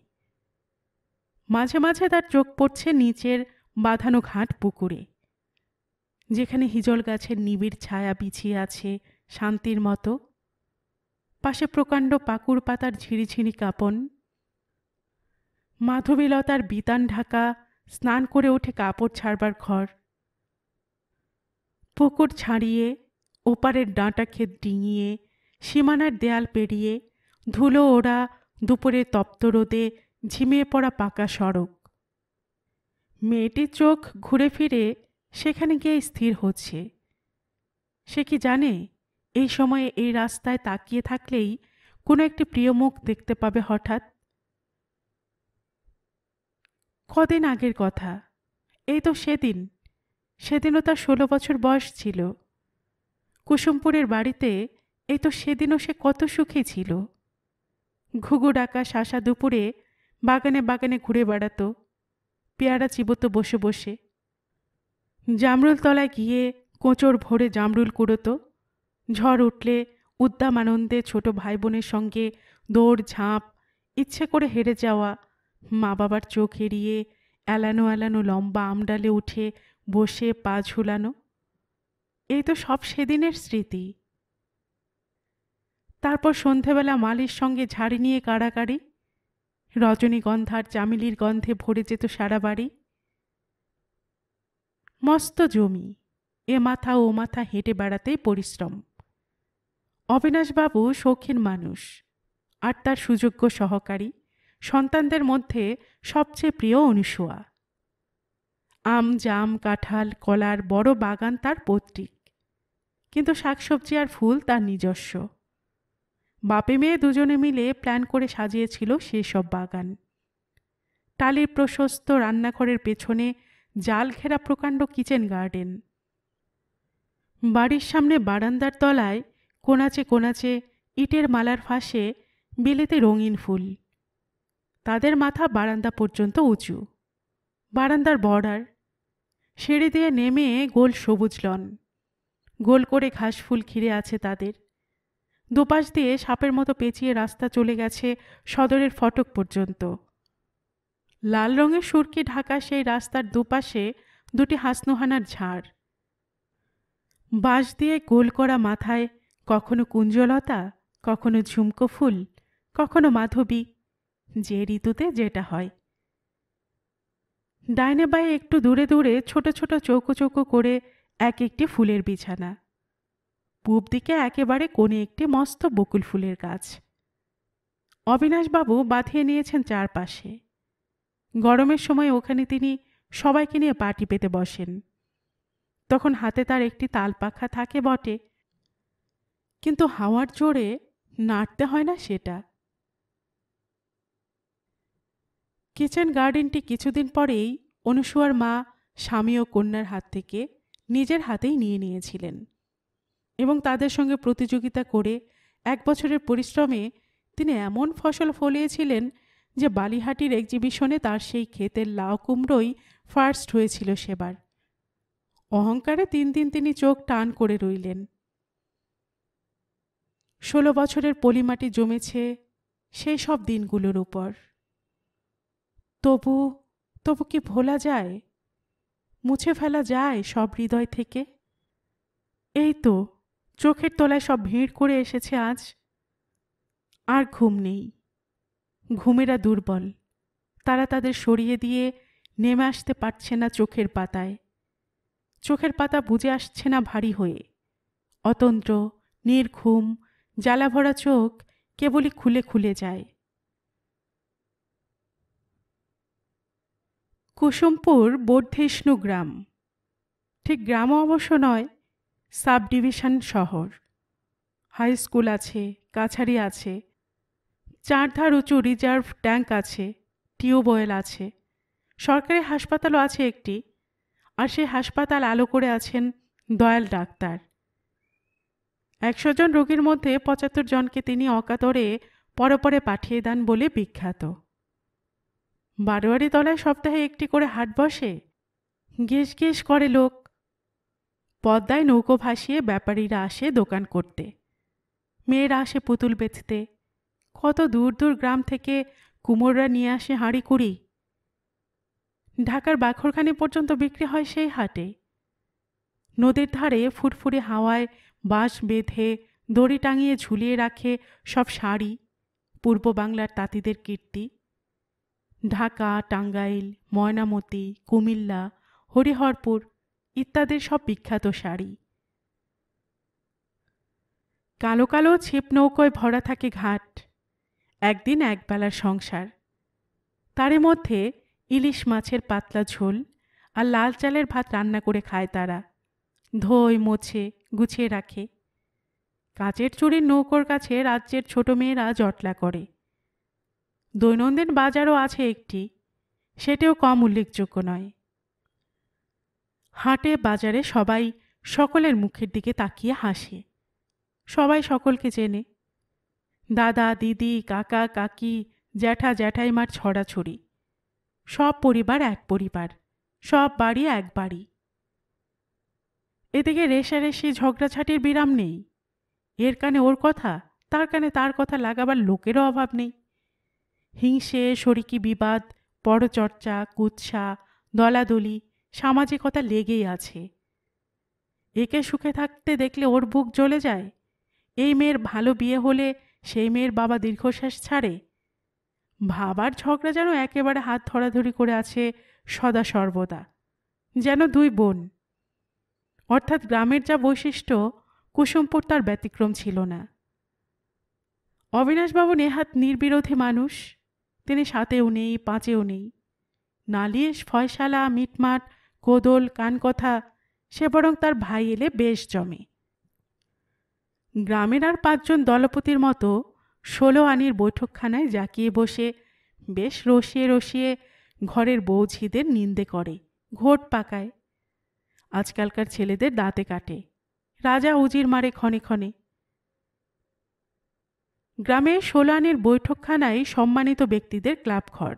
A: মাঝে মাঝে তার চোখ পড়ছে নিচের বাঁধানো ঘাট পুকুরে যেখানে হিজল গাছের নিবিড় ছায়া বিছিয়ে আছে শান্তির মতো পাশে প্রকাণ্ড পাকুর পাতার ঝিরিঝিরি কাঁপন মাধবীলতার বিতান ঢাকা স্নান করে ওঠে কাপড় ছাড়বার ঘর পুকুর ছাড়িয়ে ওপারের ডাঁটা ক্ষেত ডিঙিয়ে সীমানার দেয়াল পেরিয়ে ধুলো ওড়া দুপুরে তপ্ত রোদে ঝিমিয়ে পড়া পাকা সড়ক মেয়েটির চোখ ঘুরে ফিরে সেখানে গিয়ে স্থির হচ্ছে সে কি জানে এই সময়ে এই রাস্তায় তাকিয়ে থাকলেই কোনো একটি প্রিয় মুখ দেখতে পাবে হঠাৎ কদিন আগের কথা এই তো সেদিন সেদিনও তার ষোলো বছর বয়স ছিল কুসুমপুরের বাড়িতে এই তো সেদিনও সে কত সুখী ছিল ঘুঘু ডাকা শাসা দুপুরে বাগানে বাগানে ঘুরে বেড়াত পেয়ারা চিবত বসে বসে জামরুল তলায় গিয়ে কোঁচড় ভরে জামরুল কুড়ত ঝড় উঠলে উদ্দাম আনন্দে ছোট ভাই বোনের সঙ্গে দৌড় ঝাঁপ ইচ্ছে করে হেরে যাওয়া মা বাবার চোখ এড়িয়ে এলানো এলানো লম্বা আমডালে উঠে বসে পা ঝুলানো এই তো সব সেদিনের স্মৃতি তারপর সন্ধেবেলা মালির সঙ্গে ঝাড়ি নিয়ে কাড়াকাড়ি রজনীগন্ধার চামিলির গন্ধে ভরে যেত সারা বাড়ি মস্ত জমি এ মাথা ও মাথা হেঁটে বেড়াতেই পরিশ্রম অবিনাশবাবু শৌখিন মানুষ আর তার সুযোগ্য সহকারী সন্তানদের মধ্যে সবচেয়ে প্রিয় অনুসুয়া আম জাম কাঁঠাল কলার বড় বাগান তার পৈতৃক কিন্তু শাকসবজি আর ফুল তার নিজস্ব বাপে মেয়ে দুজনে মিলে প্ল্যান করে সাজিয়েছিল সেসব বাগান টালির প্রশস্ত রান্নাঘরের পেছনে জাল ঘেরা প্রকাণ্ড কিচেন গার্ডেন বাড়ির সামনে বারান্দার তলায় কোনাচে কোনাচে ইটের মালার ফাঁসে বিলেতে রঙিন ফুল তাদের মাথা বারান্দা পর্যন্ত উঁচু বারান্দার বর্ডার সিঁড়ি দিয়ে নেমে গোল সবুজ লন গোল করে ঘাস ফুল ঘিরে আছে তাদের দুপাশ দিয়ে সাপের মতো পেঁচিয়ে রাস্তা চলে গেছে সদরের ফটক পর্যন্ত লাল রঙের সুরকি ঢাকা সেই রাস্তার দুপাশে দুটি হাসনোহানার ঝাড় বাঁশ দিয়ে গোল করা মাথায় কখনো কুঞ্জলতা কখনো ঝুমকো ফুল কখনো মাধবী যে ঋতুতে যেটা হয় ডাইনে বায়ে একটু দূরে দূরে ছোট ছোট চৌকো চৌকো করে এক একটি ফুলের বিছানা পূব দিকে একেবারে কোণে একটি মস্ত বকুল ফুলের গাছ অবিনাশবাবু বাঁধিয়ে নিয়েছেন চারপাশে গরমের সময় ওখানে তিনি সবাইকে নিয়ে পার্টি পেতে বসেন তখন হাতে তার একটি তালপাখা থাকে বটে কিন্তু হাওয়ার জোরে নাড়তে হয় না সেটা কিচেন গার্ডেনটি কিছুদিন পরেই অনুসুয়ার মা স্বামী ও কন্যার হাত থেকে নিজের হাতেই নিয়ে নিয়েছিলেন এবং তাদের সঙ্গে প্রতিযোগিতা করে এক বছরের পরিশ্রমে তিনি এমন ফসল ফলিয়েছিলেন যে বালিহাটির এক্সিবিশনে তার সেই ক্ষেতের লাউ কুমড়োই ফার্স্ট হয়েছিল সেবার অহংকারে তিন দিন তিনি চোখ টান করে রইলেন ষোলো বছরের পলিমাটি জমেছে সেই সব দিনগুলোর উপর তবু তবু কি ভোলা যায় মুছে ফেলা যায় সব হৃদয় থেকে এই তো চোখের তলায় সব ভিড় করে এসেছে আজ আর ঘুম নেই ঘুমেরা দুর্বল তারা তাদের সরিয়ে দিয়ে নেমে আসতে পারছে না চোখের পাতায় চোখের পাতা বুঝে আসছে না ভারী হয়ে অতন্ত্র নির্ঘুম জ্বালাভরা চোখ কেবলই খুলে খুলে যায় কুসুমপুর বর্ধেষ্ণু গ্রাম ঠিক গ্রামও অবশ্য নয় সাব ডিভিশন শহর হাই স্কুল আছে কাছারি আছে চারধার উঁচু রিজার্ভ ট্যাঙ্ক আছে টিউবওয়েল আছে সরকারি হাসপাতালও আছে একটি আর সেই হাসপাতাল আলো করে আছেন দয়াল ডাক্তার একশো জন রোগীর মধ্যে পঁচাত্তর জনকে তিনি অকাতরে পরপরে পাঠিয়ে দেন বলে বিখ্যাত বারোয়ারি তলায় সপ্তাহে একটি করে হাট বসে গেস গেস করে লোক পদ্মায় নৌকো ভাসিয়ে ব্যাপারীরা আসে দোকান করতে মেয়েরা আসে পুতুল বেচতে কত দূর দূর গ্রাম থেকে কুমোররা নিয়ে আসে হাঁড়ি কুড়ি ঢাকার বাখরখানি পর্যন্ত বিক্রি হয় সেই হাটে নদীর ধারে ফুটফুরে হাওয়ায় বাঁশ বেঁধে দড়ি টাঙিয়ে ঝুলিয়ে রাখে সব শাড়ি পূর্ব বাংলার তাঁতিদের কীর্তি ঢাকা টাঙ্গাইল ময়নামতি কুমিল্লা হরিহরপুর ইত্যাদি সব বিখ্যাত শাড়ি কালো কালো ছিপ নৌকোয় ভরা থাকে ঘাট একদিন একবেলার সংসার তারে মধ্যে ইলিশ মাছের পাতলা ঝোল আর লাল চালের ভাত রান্না করে খায় তারা ধোয় মোছে গুছিয়ে রাখে কাঁচের চুরির নৌকোর কাছে রাজ্যের ছোট মেয়েরা জটলা করে দৈনন্দিন বাজারও আছে একটি সেটিও কম উল্লেখযোগ্য নয় হাটে বাজারে সবাই সকলের মুখের দিকে তাকিয়ে হাসে সবাই সকলকে চেনে দাদা দিদি কাকা কাকি জ্যাঠা জ্যাঠাইমার ছড়াছড়ি সব পরিবার এক পরিবার সব বাড়ি এক বাড়ি এদিকে রেশারেশি ঝগড়াঝাটির বিরাম নেই এর কানে ওর কথা তার কানে তার কথা লাগাবার লোকেরও অভাব নেই হিংসে শরিকি বিবাদ পরচর্চা কুৎসা দলাদলি সামাজিকতা লেগেই আছে একে সুখে থাকতে দেখলে ওর বুক জ্বলে যায় এই মেয়ের ভালো বিয়ে হলে সেই মেয়ের বাবা দীর্ঘশ্বাস ছাড়ে ভাবার ঝগড়া যেন একেবারে হাত ধরাধরি করে আছে সদা সর্বদা যেন দুই বোন অর্থাৎ গ্রামের যা বৈশিষ্ট্য কুসুমপুর তার ব্যতিক্রম ছিল না অবিনাশবাবু নেহাত নির্বিরোধী মানুষ তিনি সাতেও নেই পাঁচেও নেই নালিশ ফয়সালা মিটমাট কোদল কানকথা সে বরং তার ভাই এলে বেশ জমে গ্রামের আর পাঁচজন দলপতির মতো ষোলো আনির বৈঠকখানায় জাকিয়ে বসে বেশ রসিয়ে রসিয়ে ঘরের বৌঝিদের নিন্দে করে ঘোট পাকায় আজকালকার ছেলেদের দাঁতে কাটে রাজা উজির মারে ক্ষণে ক্ষণে গ্রামের সোলানের বৈঠকখানায় সম্মানিত ব্যক্তিদের ক্লাবঘর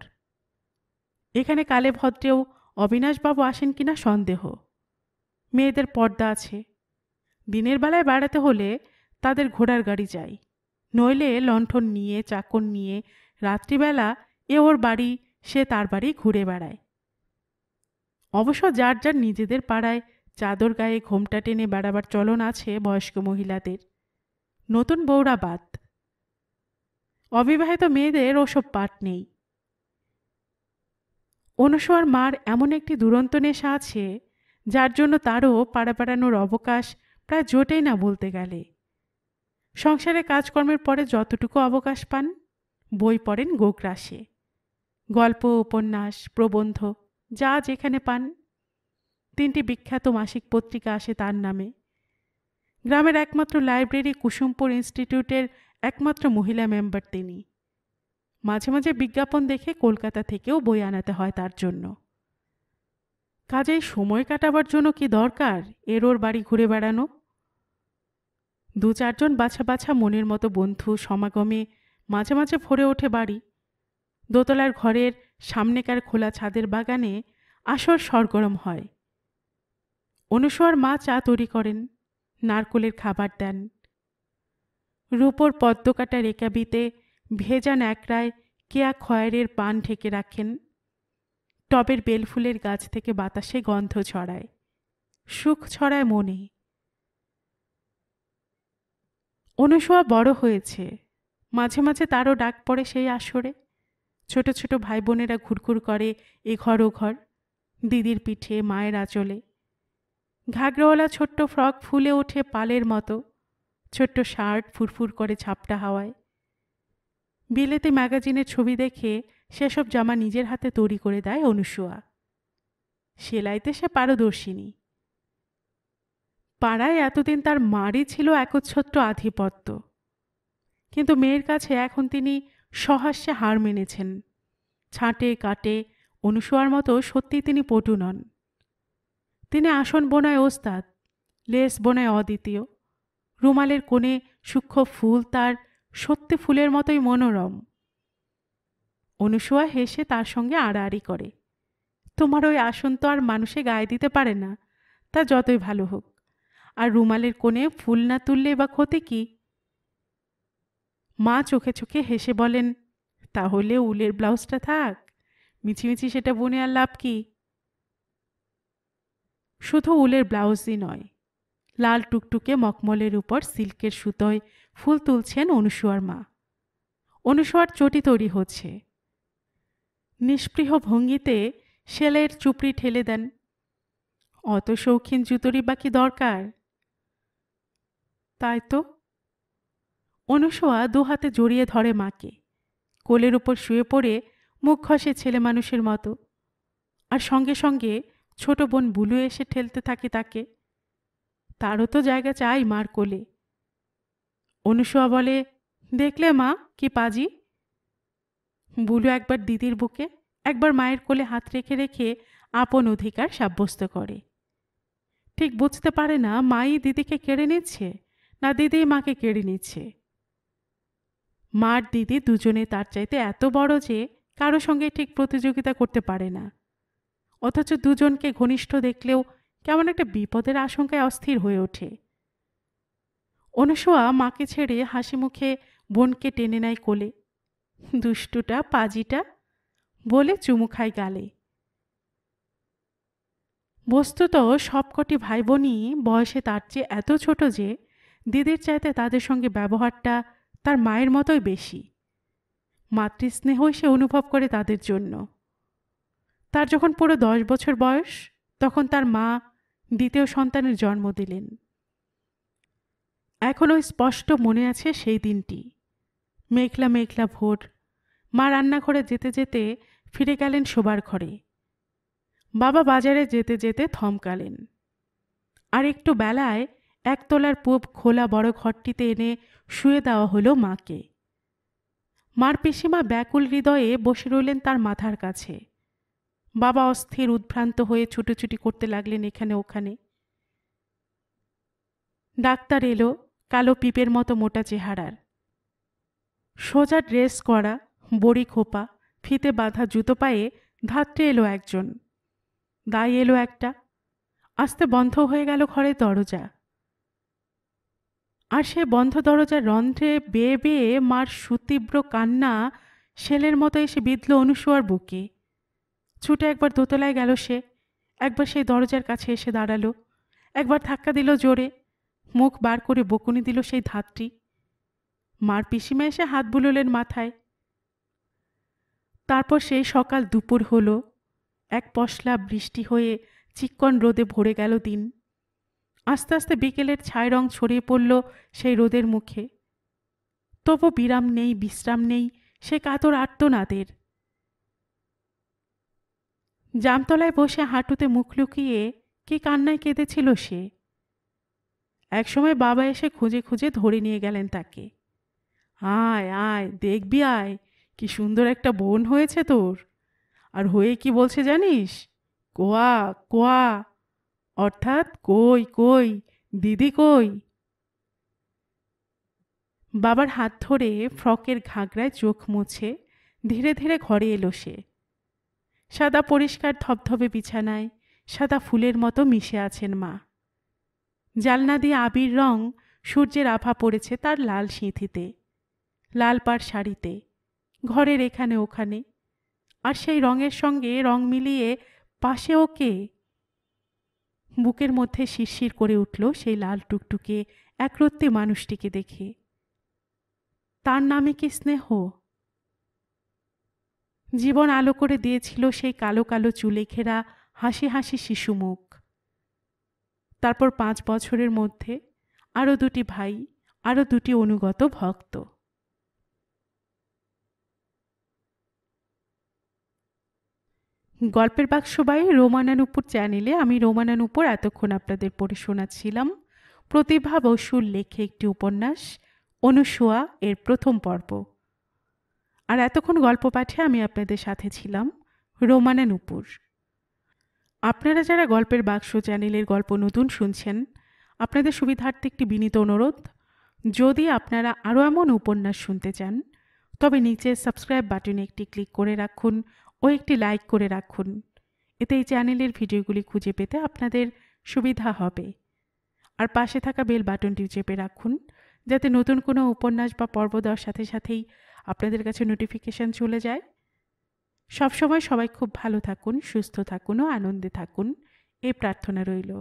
A: এখানে কালে ভদ্রেও অবিনাশবাবু আসেন কিনা সন্দেহ মেয়েদের পর্দা আছে দিনের বেলায় বেড়াতে হলে তাদের ঘোড়ার গাড়ি যায় নইলে লণ্ঠন নিয়ে চাকর নিয়ে রাত্রিবেলা এ ওর বাড়ি সে তার বাড়ি ঘুরে বেড়ায় অবশ্য যার যার নিজেদের পাড়ায় চাদর গায়ে ঘোমটা টেনে বেড়াবার চলন আছে বয়স্ক মহিলাদের নতুন বউরা বাদ অবিবাহিত মেয়েদের ওসব পাঠ নেই অনুসর মার এমন একটি দুরন্ত নেশা আছে যার জন্য তারও পাড়া পাড়ানোর অবকাশ প্রায় জোটেই না বলতে গেলে সংসারে কাজকর্মের পরে যতটুকু অবকাশ পান বই পড়েন গোগ্রাসে গল্প উপন্যাস প্রবন্ধ যা যেখানে পান তিনটি বিখ্যাত মাসিক পত্রিকা আসে তার নামে গ্রামের একমাত্র লাইব্রেরি কুসুমপুর ইনস্টিটিউটের একমাত্র মহিলা মেম্বার তিনি মাঝে মাঝে বিজ্ঞাপন দেখে কলকাতা থেকেও বই আনাতে হয় তার জন্য কাজেই সময় কাটাবার জন্য কি দরকার এর ওর বাড়ি ঘুরে বেড়ানো দু চারজন বাছা বাছা মনের মতো বন্ধু সমাগমে মাঝে মাঝে ভরে ওঠে বাড়ি দোতলার ঘরের সামনেকার খোলা ছাদের বাগানে আসর সরগরম হয় অনুসর মা চা তৈরি করেন নারকোলের খাবার দেন রূপর পদ্মকাটা রেকাবিতে ভেজা ন্যাকড়ায় কেয়া খয়েরের পান ঢেকে রাখেন টবের বেলফুলের গাছ থেকে বাতাসে গন্ধ ছড়ায় সুখ ছড়ায় মনে অনুসোয়া বড় হয়েছে মাঝে মাঝে তারও ডাক পড়ে সেই আসরে ছোট ছোট ভাই বোনেরা ঘুরঘুর করে এ ঘর ও ঘর দিদির পিঠে মায়ের আঁচলে ঘাগরওয়ালা ছোট্ট ফ্রক ফুলে ওঠে পালের মতো ছোট্ট শার্ট ফুরফুর করে ছাপটা হাওয়ায় বিলেতে ম্যাগাজিনের ছবি দেখে সেসব জামা নিজের হাতে তৈরি করে দেয় অনুসুয়া সেলাইতে সে পারদর্শিনী পাড়ায় এতদিন তার মারই ছিল একচ্ছত্র আধিপত্য কিন্তু মেয়ের কাছে এখন তিনি সহাস্যে হার মেনেছেন ছাঁটে কাটে অনুসুয়ার মতো সত্যি তিনি পটু নন তিনি আসন বোনায় ওস্তাদ লেস বোনায় অদ্বিতীয় রুমালের কোণে সূক্ষ্ম ফুল তার সত্যি ফুলের মতোই মনোরম অনুসুয়া হেসে তার সঙ্গে আড়াআড়ি করে তোমার ওই আসন তো আর মানুষে গায়ে দিতে পারে না তা যতই ভালো হোক আর রুমালের কোণে ফুল না তুললে বা ক্ষতি কি মা চোখে চোখে হেসে বলেন তাহলে উলের ব্লাউজটা থাক মিছিমিছি সেটা বুনে আর লাভ কি শুধু উলের ব্লাউজই নয় লাল টুকটুকে মকমলের উপর সিল্কের সুতোয় ফুল তুলছেন অনুসুয়ার মা অনুসুয়ার চটি তৈরি হচ্ছে নিষ্পৃহ ভঙ্গিতে সেলের চুপড়ি ঠেলে দেন অত শৌখিন জুতোরই বাকি দরকার তাই তো অনুসোয়া দু হাতে জড়িয়ে ধরে মাকে কোলের ওপর শুয়ে পড়ে মুখ ঘষে ছেলে মানুষের মতো আর সঙ্গে সঙ্গে ছোট বোন বুলু এসে ঠেলতে থাকে তাকে তারও তো জায়গা চাই মার কোলে অনুসুয়া বলে দেখলে মা কি পাজি বুলু একবার দিদির বুকে একবার মায়ের কোলে হাত রেখে রেখে আপন অধিকার সাব্যস্ত করে ঠিক বুঝতে পারে না মাই দিদিকে কেড়ে নিচ্ছে না দিদি মাকে কেড়ে নিচ্ছে মার দিদি দুজনে তার চাইতে এত বড় যে কারো সঙ্গে ঠিক প্রতিযোগিতা করতে পারে না অথচ দুজনকে ঘনিষ্ঠ দেখলেও কেমন একটা বিপদের আশঙ্কায় অস্থির হয়ে ওঠে অনুসোয়া মাকে ছেড়ে হাসি মুখে বোনকে টেনে নেয় কোলে দুষ্টুটা পাজিটা বলে চুমু খায় গালে বস্তুত সবকটি ভাই বোনই বয়সে তার চেয়ে এত ছোট যে দিদির চাইতে তাদের সঙ্গে ব্যবহারটা তার মায়ের মতোই বেশি মাতৃস্নেহই সে অনুভব করে তাদের জন্য তার যখন পুরো দশ বছর বয়স তখন তার মা দ্বিতীয় সন্তানের জন্ম দিলেন এখনও স্পষ্ট মনে আছে সেই দিনটি মেঘলা মেঘলা ভোর মা রান্নাঘরে যেতে যেতে ফিরে গেলেন শোবার ঘরে বাবা বাজারে যেতে যেতে থমকালেন আর একটু বেলায় একতলার পূব খোলা বড় ঘরটিতে এনে শুয়ে দেওয়া হলো মাকে মার পিসিমা ব্যাকুল হৃদয়ে বসে রইলেন তার মাথার কাছে বাবা অস্থির উদ্ভ্রান্ত হয়ে ছুটোছুটি করতে লাগলেন এখানে ওখানে ডাক্তার এলো কালো পিপের মতো মোটা চেহারার সোজা ড্রেস করা বড়ি খোপা ফিতে বাঁধা জুতো পায়ে ধাত্রে এলো একজন দায় এলো একটা আস্তে বন্ধ হয়ে গেল ঘরে দরজা আর সে বন্ধ দরজার রন্ধ্রে বেয়ে বেয়ে মার সুতীব্র কান্না শেলের মতো এসে বিঁধল অনুসুয়ার বুকে ছুটে একবার দোতলায় গেল সে একবার সেই দরজার কাছে এসে দাঁড়ালো একবার ধাক্কা দিল জোরে মুখ বার করে বকুনি দিল সেই ধাতটি মার পিসিমা এসে হাত বুলোলেন মাথায় তারপর সেই সকাল দুপুর হলো এক পশলা বৃষ্টি হয়ে চিকন রোদে ভরে গেল দিন আস্তে আস্তে বিকেলের ছায় রং ছড়িয়ে পড়ল সেই রোদের মুখে তবু বিরাম নেই বিশ্রাম নেই সে কাতর আর্তনাদের জামতলায় বসে হাঁটুতে মুখ লুকিয়ে কি কান্নায় কেঁদেছিল সে একসময় বাবা এসে খুঁজে খুঁজে ধরে নিয়ে গেলেন তাকে আয় আয় দেখবি আয় কি সুন্দর একটা বোন হয়েছে তোর আর হয়ে কি বলছে জানিস কোয়া কোয়া অর্থাৎ কই কই দিদি কই বাবার হাত ধরে ফ্রকের ঘাগড়ায় চোখ মুছে ধীরে ধীরে ঘরে এলো সে সাদা পরিষ্কার ধবধবে বিছানায় সাদা ফুলের মতো মিশে আছেন মা জালনা দিয়ে আবির রং সূর্যের আভা পড়েছে তার লাল সিঁথিতে লাল পাড় শাড়িতে ঘরের এখানে ওখানে আর সেই রঙের সঙ্গে রং মিলিয়ে পাশে ওকে বুকের মধ্যে শিরশির করে উঠল সেই লাল টুকটুকে একরত্তি মানুষটিকে দেখে তার নামে কি স্নেহ জীবন আলো করে দিয়েছিল সেই কালো কালো চুলে ঘেরা হাসি হাসি শিশু মুখ তারপর পাঁচ বছরের মধ্যে আরও দুটি ভাই আরও দুটি অনুগত ভক্ত গল্পের বাক্স বাই রোমানানুপুর চ্যানেলে আমি রোমানানুপুর এতক্ষণ আপনাদের পড়ে শোনাচ্ছিলাম প্রতিভা বসুর লেখে একটি উপন্যাস অনুসোয়া এর প্রথম পর্ব আর এতক্ষণ গল্প পাঠে আমি আপনাদের সাথে ছিলাম রোমানা নূপুর আপনারা যারা গল্পের বাক্স চ্যানেলের গল্প নতুন শুনছেন আপনাদের সুবিধার্থে একটি বিনীত অনুরোধ যদি আপনারা আরও এমন উপন্যাস শুনতে চান তবে নিচে সাবস্ক্রাইব বাটনে একটি ক্লিক করে রাখুন ও একটি লাইক করে রাখুন এতে এই চ্যানেলের ভিডিওগুলি খুঁজে পেতে আপনাদের সুবিধা হবে আর পাশে থাকা বেল বাটনটি চেপে রাখুন যাতে নতুন কোনো উপন্যাস বা পর্ব দেওয়ার সাথে সাথেই আপনাদের কাছে নোটিফিকেশান চলে যায় সবসময় সবাই খুব ভালো থাকুন সুস্থ থাকুন ও আনন্দে থাকুন এই প্রার্থনা রইল